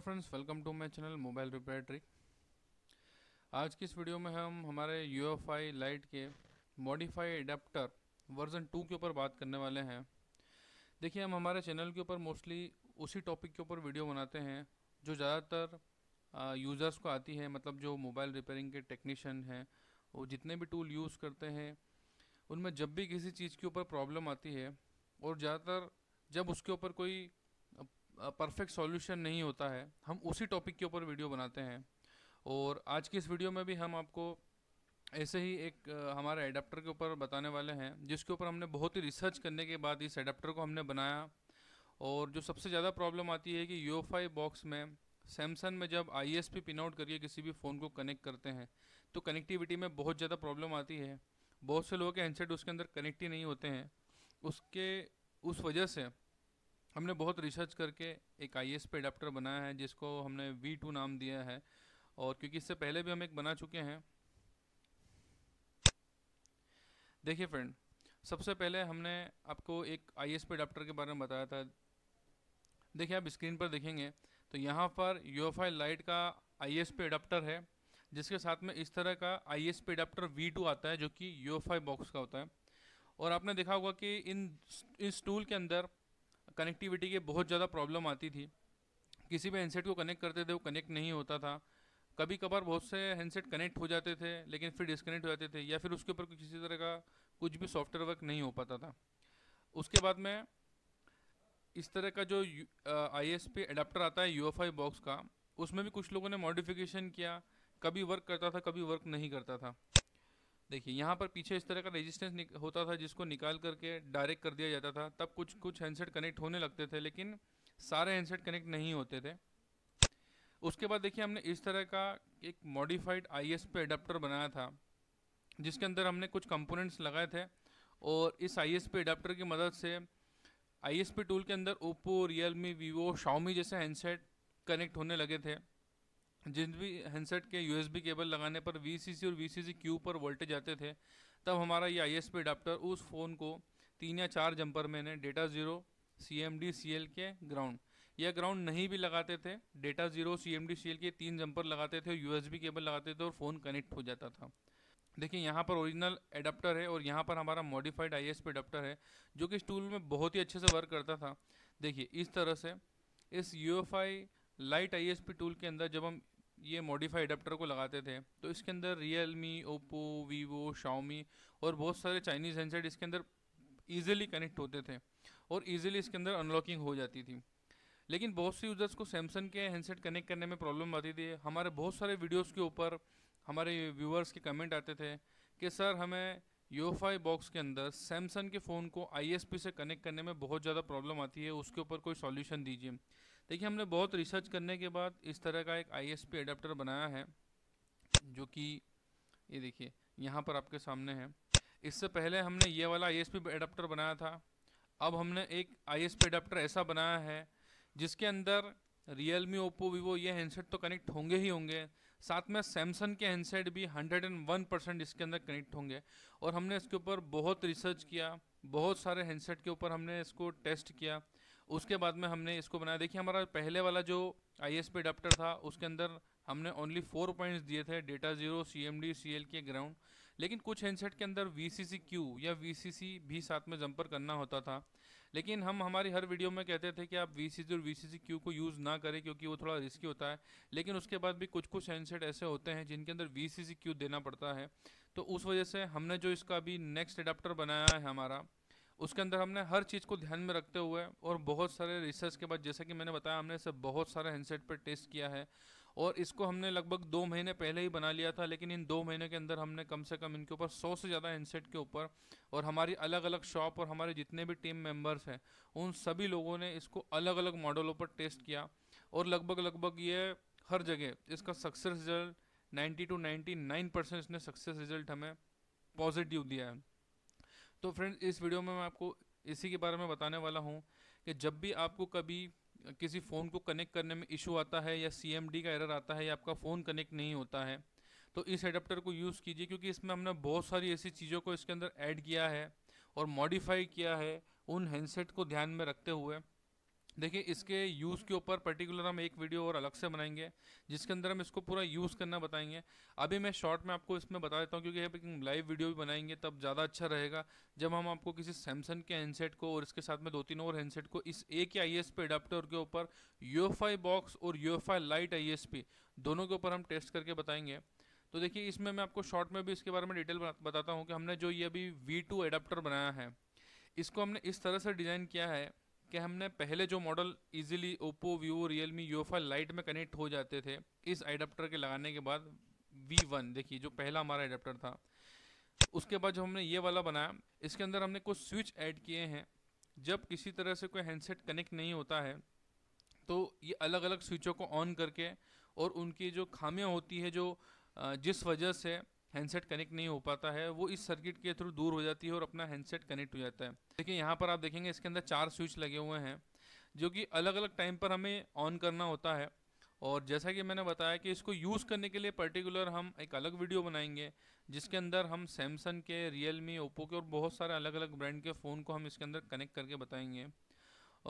hello friends welcome to my channel mobile repair trick आज की इस वीडियो में हम हमारे यू लाइट के मॉडिफाई एडाप्टर वर्जन टू के ऊपर बात करने वाले हैं देखिए हम हमारे चैनल के ऊपर मोस्टली उसी टॉपिक के ऊपर वीडियो बनाते हैं जो ज़्यादातर यूज़र्स को आती है मतलब जो मोबाइल रिपेयरिंग के टेक्नीशियन हैं वो जितने भी टूल यूज़ करते हैं उनमें जब भी किसी चीज़ के ऊपर प्रॉब्लम आती है और ज़्यादातर जब उसके ऊपर कोई परफेक्ट सॉल्यूशन नहीं होता है हम उसी टॉपिक के ऊपर वीडियो बनाते हैं और आज की इस वीडियो में भी हम आपको ऐसे ही एक हमारे एडाप्टर के ऊपर बताने वाले हैं जिसके ऊपर हमने बहुत ही रिसर्च करने के बाद इस एडाप्टर को हमने बनाया और जो सबसे ज़्यादा प्रॉब्लम आती है कि यू बॉक्स में सैमसंग में जब I S P pin out करके किसी भी फ़ोन को कनेक्ट करते हैं तो कनेक्टिविटी में बहुत ज़्यादा प्रॉब्लम आती है बहुत से लोगों के हैंडसेट उसके अंदर कनेक्ट ही नहीं होते हैं उसके उस वजह से हमने बहुत रिसर्च करके एक आई एस एडाप्टर अडाप्टर बनाया है जिसको हमने वी टू नाम दिया है और क्योंकि इससे पहले भी हम एक बना चुके हैं देखिए फ्रेंड सबसे पहले हमने आपको एक आई एस एडाप्टर अडाप्टर के बारे में बताया था देखिए आप स्क्रीन पर देखेंगे तो यहाँ पर यू लाइट का आई एस एडाप्टर अडाप्टर है जिसके साथ में इस तरह का I S P adapter V two आता है जो कि यू बॉक्स का होता है और आपने देखा होगा कि इन इस टूल के अंदर कनेक्टिविटी की बहुत ज़्यादा प्रॉब्लम आती थी किसी भी हैंडसेट को कनेक्ट करते थे वो कनेक्ट नहीं होता था कभी कभार बहुत से हैंडसेट कनेक्ट हो जाते थे लेकिन फिर डिसकनेक्ट हो जाते थे या फिर उसके ऊपर किसी तरह का कुछ भी सॉफ्टवेयर वर्क नहीं हो पाता था उसके बाद में इस तरह का जो आई एस पी एडाप्टर आता है यू एफ आई बॉक्स का उसमें भी कुछ लोगों ने मॉडिफिकेशन किया कभी वर्क करता था कभी वर्क नहीं करता था देखिए यहाँ पर पीछे इस तरह का रेजिस्टेंस होता था जिसको निकाल करके डायरेक्ट कर दिया जाता था तब कुछ कुछ हैंडसेट कनेक्ट होने लगते थे लेकिन सारे हैंडसेट कनेक्ट नहीं होते थे उसके बाद देखिए हमने इस तरह का एक modified I S P adapter बनाया था जिसके अंदर हमने कुछ कंपोनेंट्स लगाए थे और इस आई एस पी अडाप्टर की मदद से आई एस टूल के अंदर Oppo Realme Vivo Xiaomi जैसे हैंडसेट कनेक्ट होने लगे थे जिन भी हैंडसेट के यूएसबी केबल लगाने पर वीसीसी और वीसीसी क्यू पर वोल्टेज आते थे तब हमारा ये आईएसपी अडाप्टर उस फ़ोन को तीन या चार जंपर में ने data zero C M D C L के ग्राउंड या ग्राउंड नहीं भी लगाते थे data zero C M D C L के तीन जंपर लगाते थे यू एस बी केबल लगाते थे और फ़ोन कनेक्ट हो जाता था देखिए यहाँ पर ओरिजिनल एडाप्टर है और यहाँ पर हमारा मॉडिफाइड आई एस एडाप्टर है जो कि इस टूल में बहुत ही अच्छे से वर्क करता था देखिए इस तरह से इस U F I light I S P tool के अंदर जब हम ये मॉडिफाई अडेप्टर को लगाते थे तो इसके अंदर Realme Oppo Vivo Xiaomi और बहुत सारे चाइनीज़ हैंडसेट इसके अंदर ईजिली कनेक्ट होते थे और ईजिली इसके अंदर अनलॉकिंग हो जाती थी लेकिन बहुत से यूज़र्स को सैमसंग के हैंडसेट कनेक्ट करने में प्रॉब्लम आती थी हमारे बहुत सारे वीडियोज़ के ऊपर हमारे व्यूअर्स के कमेंट आते थे कि सर हमें योफाई बॉक्स के अंदर सैमसंग के फ़ोन को आईएसपी से कनेक्ट करने में बहुत ज़्यादा प्रॉब्लम आती है उसके ऊपर कोई सॉल्यूशन दीजिए देखिए हमने बहुत रिसर्च करने के बाद इस तरह का एक आईएसपी एडाप्टर बनाया है जो कि ये देखिए यहाँ पर आपके सामने है इससे पहले हमने ये वाला आईएसपी एडाप्टर बनाया था अब हमने एक आईएसपी एडाप्टर ऐसा बनाया है जिसके अंदर रियल मी ओप्पो वीवो ये हैंडसेट तो कनेक्ट होंगे ही होंगे साथ में सैमसंग के हैंडसेट भी 101 परसेंट इसके अंदर कनेक्ट होंगे और हमने इसके ऊपर बहुत रिसर्च किया बहुत सारे हैंडसेट के ऊपर हमने इसको टेस्ट किया उसके बाद में हमने इसको बनाया देखिए हमारा पहले वाला जो आई एस पी अडाप्टर था उसके अंदर हमने ओनली फोर पॉइंट्स दिए थे data zero C M D C L के ग्राउंड लेकिन कुछ हैंडसेट के अंदर वी सी सी क्यू या वी सी सी भी साथ में जम्पर करना होता था लेकिन हम हमारी हर वीडियो में कहते थे कि आप वी सी सी और वी सी सी क्यू को यूज़ ना करें क्योंकि वो थोड़ा रिस्की होता है लेकिन उसके बाद भी कुछ कुछ हैंडसेट ऐसे होते हैं जिनके अंदर वी सी सी क्यू देना पड़ता है तो उस वजह से हमने जो इसका अभी नेक्स्ट अडाप्टर बनाया है हमारा उसके अंदर हमने हर चीज़ को ध्यान में रखते हुए और बहुत सारे रिसर्च के बाद जैसा कि मैंने बताया हमने इसे बहुत सारे हैंडसेट पर टेस्ट किया है और इसको हमने लगभग दो महीने पहले ही बना लिया था लेकिन इन दो महीने के अंदर हमने कम से कम इनके ऊपर सौ से ज़्यादा हैंडसेट के ऊपर और हमारी अलग अलग शॉप और हमारे जितने भी टीम मेम्बर्स हैं उन सभी लोगों ने इसको अलग अलग मॉडलों पर टेस्ट किया और लगभग लगभग ये हर जगह इसका success result ninety two ninety nine percent इसने सक्सेस रिजल्ट हमें पॉजिटिव दिया है तो फ्रेंड इस वीडियो में मैं आपको इसी के बारे में बताने वाला हूँ कि जब भी आपको कभी किसी फ़ोन को कनेक्ट करने में इशू आता है या सी का एरर आता है या आपका फ़ोन कनेक्ट नहीं होता है तो इस एडाप्टर को यूज़ कीजिए क्योंकि इसमें हमने बहुत सारी ऐसी चीज़ों को इसके अंदर ऐड किया है और मॉडिफाई किया है उन हैंडसेट को ध्यान में रखते हुए देखिए इसके यूज़ के ऊपर पर्टिकुलर हम एक वीडियो और अलग से बनाएंगे जिसके अंदर हम इसको पूरा यूज़ करना बताएंगे अभी मैं शॉर्ट में आपको इसमें बता देता हूँ क्योंकि लाइव वीडियो भी बनाएंगे तब ज़्यादा अच्छा रहेगा जब हम आपको किसी सैमसंग के हैंडसेट को और इसके साथ में दो तीन और हैंडसेट को इस एक ही आई एस पी अडाप्टर के ऊपर यू बॉक्स और U light I S P दोनों के ऊपर हम टेस्ट करके बताएंगे तो देखिए इसमें मैं आपको शॉर्ट में भी इसके बारे में डिटेल बताता हूँ कि हमने जो ये अभी वी टू बनाया है इसको हमने इस तरह से डिज़ाइन किया है कि हमने पहले जो model easily Oppo Vivo Realme UFI light में कनेक्ट हो जाते थे इस एडाप्टर के लगाने के बाद वी वन देखिए जो पहला हमारा एडाप्टर था उसके बाद जो हमने ये वाला बनाया इसके अंदर हमने कुछ स्विच ऐड किए हैं जब किसी तरह से कोई हैंडसेट कनेक्ट नहीं होता है तो ये अलग अलग स्विचों को ऑन करके और उनकी जो खामियाँ होती है जो जिस वजह से हैंडसेट कनेक्ट नहीं हो पाता है वो इस सर्किट के थ्रू दूर हो जाती है और अपना हैंडसेट कनेक्ट हो जाता है देखिए यहाँ पर आप देखेंगे इसके अंदर चार स्विच लगे हुए हैं जो कि अलग अलग टाइम पर हमें ऑन करना होता है और जैसा कि मैंने बताया कि इसको यूज़ करने के लिए पर्टिकुलर हम एक अलग वीडियो बनाएंगे जिसके अंदर हम सैमसंग के रियलमी ओप्पो के और बहुत सारे अलग अलग ब्रांड के फ़ोन को हम इसके अंदर कनेक्ट करके बताएंगे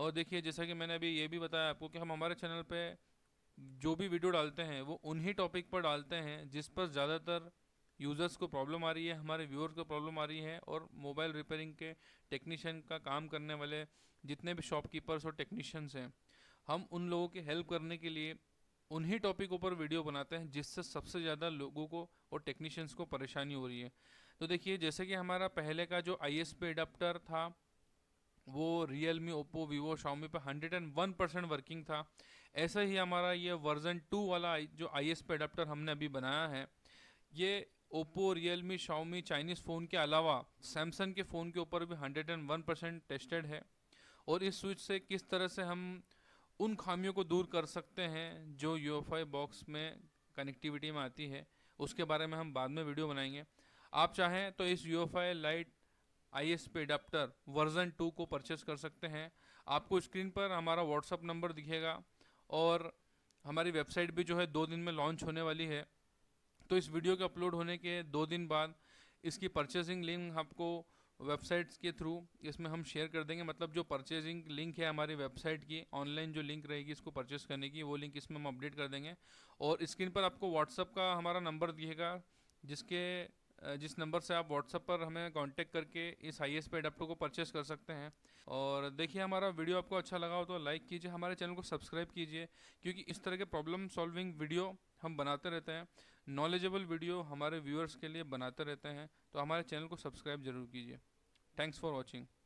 और देखिए जैसा कि मैंने अभी ये भी बताया आपको कि हम हमारे चैनल पर जो भी वीडियो डालते हैं वो उन्हीं टॉपिक पर डालते हैं जिस पर ज़्यादातर यूज़र्स को प्रॉब्लम आ रही है हमारे व्यूअर्स को प्रॉब्लम आ रही है और मोबाइल रिपेयरिंग के टेक्नीशियन का काम करने वाले जितने भी शॉपकीपर्स और टेक्नीशियंस हैं हम उन लोगों की हेल्प करने के लिए उन्हीं टॉपिक ऊपर वीडियो बनाते हैं जिससे सबसे ज़्यादा लोगों को और टेक्नीशियंस को परेशानी हो रही है तो देखिए जैसे कि हमारा पहले का जो आई एस था वो Realme Oppo Vivo Xiaomi and one percent working था ऐसा ही हमारा ये वर्जन टू वाला जो आई एस एडाप्टर हमने अभी बनाया है ये Oppo Realme Xiaomi Chinese phone के अलावा सैमसंग के फ़ोन के ऊपर भी 101 परसेंट टेस्टेड है और इस स्विच से किस तरह से हम उन खामियों को दूर कर सकते हैं जो यू बॉक्स में कनेक्टिविटी में आती है उसके बारे में हम बाद में वीडियो बनाएंगे आप चाहें तो इस U light I S P adapter version two को परचेस कर सकते हैं आपको स्क्रीन पर हमारा व्हाट्सअप नंबर दिखेगा और हमारी वेबसाइट भी जो है दो दिन में लॉन्च होने वाली है तो इस वीडियो के अपलोड होने के दो दिन बाद इसकी परचेजिंग लिंक आपको वेबसाइट्स के थ्रू इसमें हम शेयर कर देंगे मतलब जो परचेजिंग लिंक है हमारी वेबसाइट की ऑनलाइन जो लिंक रहेगी इसको परचेज़ करने की वो लिंक इसमें हम अपडेट कर देंगे और स्क्रीन पर आपको व्हाट्सअप का हमारा नंबर दिएगा जिसके जिस नंबर से आप व्हाट्सअप पर हमें कांटेक्ट करके इस आई एस पे को परचेस कर सकते हैं और देखिए हमारा वीडियो आपको अच्छा लगा हो तो लाइक कीजिए हमारे चैनल को सब्सक्राइब कीजिए क्योंकि इस तरह के प्रॉब्लम सॉल्विंग वीडियो हम बनाते रहते हैं नॉलेजेबल वीडियो हमारे व्यूअर्स के लिए बनाते रहते हैं तो हमारे चैनल को सब्सक्राइब जरूर कीजिए थैंक्स फॉर वॉचिंग